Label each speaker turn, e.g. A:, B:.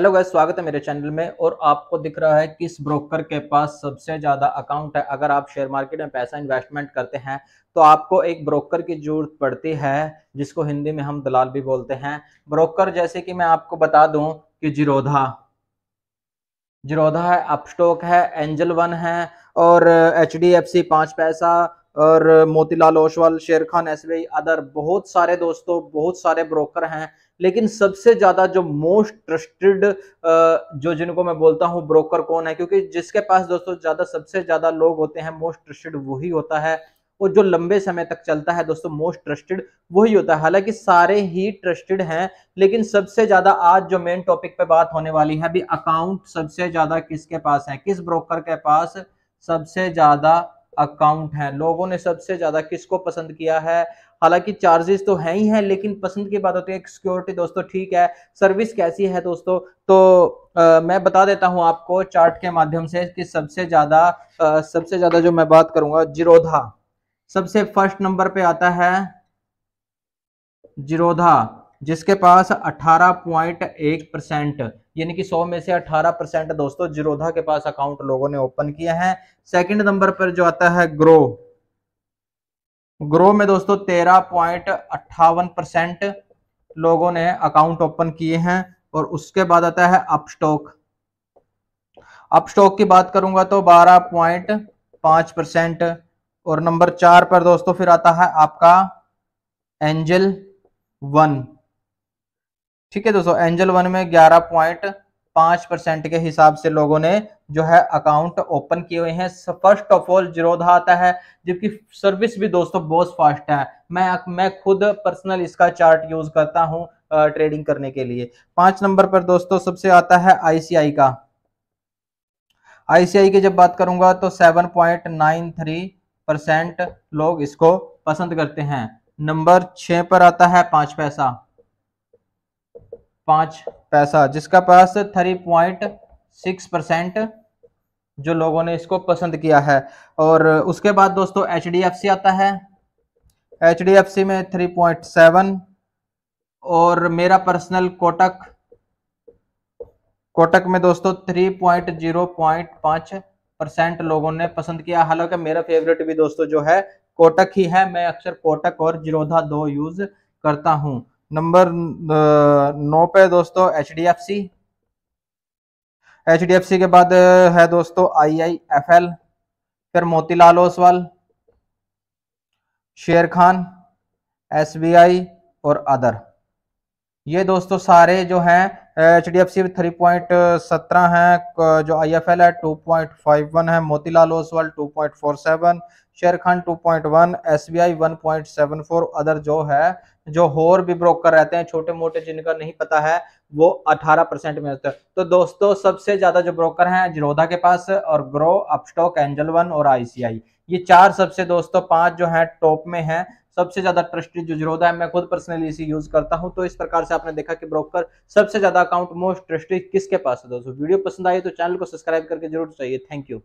A: hello guys स्वागत है मेरे चैनल में और आपको दिख रहा है किस ब्रोकर के पास सबसे ज़्यादा अकाउंट है अगर आप शेयर मार्केट में पैसा इन्वेस्टमेंट करते हैं तो आपको एक ब्रोकर की जरूरत पड़ती है जिसको हिंदी में हम दलाल भी बोलते हैं ब्रोकर जैसे कि मैं आपको बता दूं कि जिरोधा जिरोधा है अपस्टोक है एंजल वन है और एच डी एफ सी पांच पैसा और मोतीलाल ओसवाल शेर खान एस अदर बहुत सारे दोस्तों बहुत सारे ब्रोकर हैं लेकिन सबसे ज्यादा जो मोस्ट ट्रस्टेड जो जिनको मैं बोलता हूँ ब्रोकर कौन है क्योंकि जिसके पास दोस्तों ज्यादा सबसे ज्यादा लोग होते हैं मोस्ट ट्रस्टेड वही होता है और जो लंबे समय तक चलता है दोस्तों मोस्ट ट्रस्टेड वही होता है हालांकि सारे ही ट्रस्टेड हैं लेकिन सबसे ज्यादा आज जो मेन टॉपिक पे बात होने वाली है अभी अकाउंट सबसे ज्यादा किसके पास है किस ब्रोकर के पास सबसे ज्यादा अकाउंट हैं लोगों ने सबसे ज़्यादा किसको पसंद किया है हालांकि चार्जेस तो हैं ही हैं लेकिन पसंद की बात होती है सिक्योरिटी दोस्तों ठीक है सर्विस कैसी है दोस्तों तो आ, मैं बता देता हूं आपको चार्ट के माध्यम से कि सबसे ज़्यादा सबसे ज़्यादा जो मैं बात करूंगा जिरोधा सबसे फर्स्ट नंबर पे आता है जिरोधा जिसके पास 18.1 परसेंट यानी कि 100 में से 18 परसेंट दोस्तों जिरोधा के पास अकाउंट लोगों ने ओपन किया है सेकंड नंबर पर जो आता है ग्रो ग्रो में दोस्तों तेरह पॉइंट अट्ठावन परसेंट लोगों ने अकाउंट ओपन किए हैं और उसके बाद आता है अपस्टॉक अपस्टॉक की बात करूंगा तो बारह पॉइंट पांच परसेंट और नंबर चार पर दोस्तों फिर आता है आपका एंजल वन ठीक है दोस्तों एंजल वन में ग्यारह पॉइंट पांच परसेंट के हिसाब से लोगों ने जो है अकाउंट ओपन किए हुए हैं फर्स्ट ऑफ ऑल जीरो आता है जबकि सर्विस भी दोस्तों बहुत फास्ट है मैं मैं खुद पर्सनल इसका चार्ट यूज करता हूं ट्रेडिंग करने के लिए पांच नंबर पर दोस्तों सबसे आता है आईसीआई का आईसीआई की जब बात करूंगा तो seven point nine three percent लोग इसको पसंद करते हैं नंबर छह पर आता है पांच पैसा पाँच पैसा जिसका पास थ्री पॉइंट सिक्स परसेंट जो लोगों ने इसको पसंद किया है और उसके बाद दोस्तों एच आता है एच में थ्री पॉइंट सेवन और मेरा पर्सनल कोटक कोटक में दोस्तों थ्री पॉइंट जीरो पॉइंट पाँच परसेंट लोगों ने पसंद किया हालांकि मेरा फेवरेट भी दोस्तों जो है कोटक ही है मैं अक्सर कोटक और जिरोधा दो यूज करता हूँ नंबर नौ पे दोस्तों H D F C H D F C के बाद है दोस्तों आई आई एफ एल फिर मोतीलाल ओसवाल शेर खान एस बी आई और अदर ये दोस्तों सारे जो हैं H D F C three point सत्रह है जो आई एफ एल है टू पॉइंट फाइव वन है Motilal Oswal two point four seven Sharekhan two point one S B I one point seven four other जो है जो और भी ब्रोकर रहते हैं छोटे मोटे जिनका नहीं पता है वो 18 परसेंट में होते हैं तो दोस्तों सबसे ज्यादा जो ब्रोकर हैं जिरोधा के पास और ग्रो अपस्टॉक एंजल वन और आईसीआई ये चार सबसे दोस्तों पांच जो है टॉप में है सबसे ज्यादा ट्रस्टी जो जिरोधा है मैं खुद पर्सनली इसे यूज करता हूं तो इस प्रकार से आपने देखा कि ब्रोकर सबसे ज्यादा अकाउंट मोस्ट ट्रस्टी किसके पास है दोस्तों वीडियो पसंद आई तो चैनल को सब्सक्राइब करके जरूर चाहिए थैंक यू